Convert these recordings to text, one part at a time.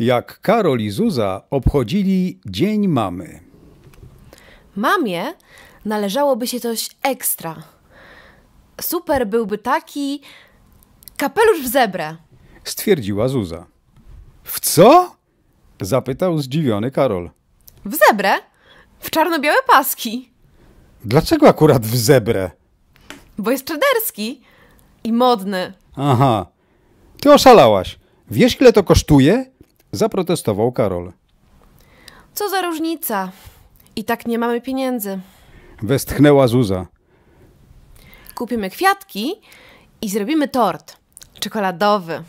jak Karol i Zuza obchodzili Dzień Mamy. Mamie należałoby się coś ekstra. Super byłby taki kapelusz w zebrę, stwierdziła Zuza. W co? zapytał zdziwiony Karol. W zebrę? W czarno-białe paski. Dlaczego akurat w zebrę? Bo jest czederski i modny. Aha. Ty oszalałaś. Wiesz, ile to kosztuje? Zaprotestował Karol. Co za różnica? I tak nie mamy pieniędzy. Westchnęła Zuza. Kupimy kwiatki i zrobimy tort. Czekoladowy.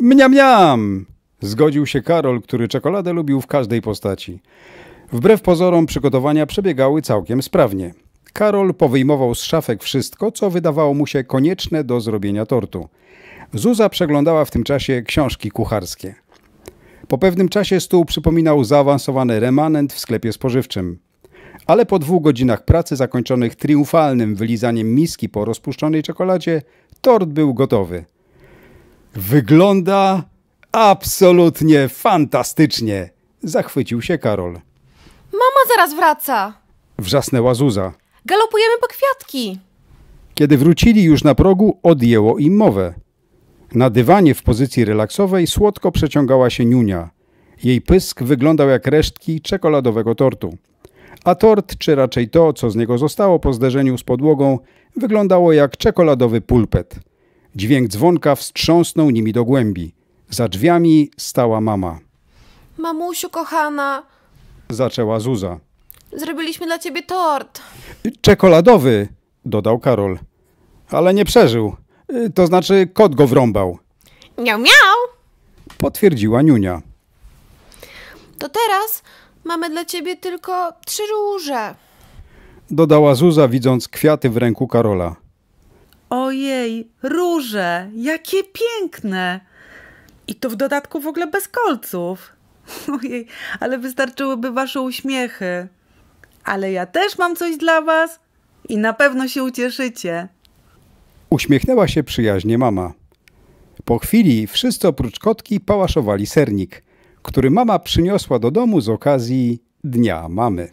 Mniam, mniam! Zgodził się Karol, który czekoladę lubił w każdej postaci. Wbrew pozorom przygotowania przebiegały całkiem sprawnie. Karol powyjmował z szafek wszystko, co wydawało mu się konieczne do zrobienia tortu. Zuza przeglądała w tym czasie książki kucharskie. Po pewnym czasie stół przypominał zaawansowany remanent w sklepie spożywczym. Ale po dwóch godzinach pracy zakończonych triumfalnym wylizaniem miski po rozpuszczonej czekoladzie, tort był gotowy. Wygląda absolutnie fantastycznie! Zachwycił się Karol. Mama zaraz wraca! Wrzasnęła Zuza. Galopujemy po kwiatki! Kiedy wrócili już na progu, odjęło im mowę. Na dywanie w pozycji relaksowej słodko przeciągała się niunia. Jej pysk wyglądał jak resztki czekoladowego tortu. A tort, czy raczej to, co z niego zostało po zderzeniu z podłogą, wyglądało jak czekoladowy pulpet. Dźwięk dzwonka wstrząsnął nimi do głębi. Za drzwiami stała mama. Mamusiu, kochana, zaczęła Zuza. Zrobiliśmy dla ciebie tort. Czekoladowy, dodał Karol. Ale nie przeżył. Y, to znaczy, kot go wrąbał. Miał, miał! Potwierdziła Niunia. To teraz mamy dla ciebie tylko trzy róże. Dodała Zuza, widząc kwiaty w ręku Karola. Ojej, róże! Jakie piękne! I to w dodatku w ogóle bez kolców. Ojej, ale wystarczyłyby wasze uśmiechy. Ale ja też mam coś dla was i na pewno się ucieszycie. Uśmiechnęła się przyjaźnie mama. Po chwili wszyscy oprócz kotki pałaszowali sernik, który mama przyniosła do domu z okazji Dnia Mamy.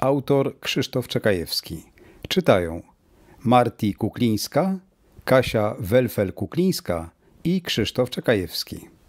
Autor Krzysztof Czekajewski. Czytają Marti Kuklińska, Kasia Welfel-Kuklińska i Krzysztof Czekajewski.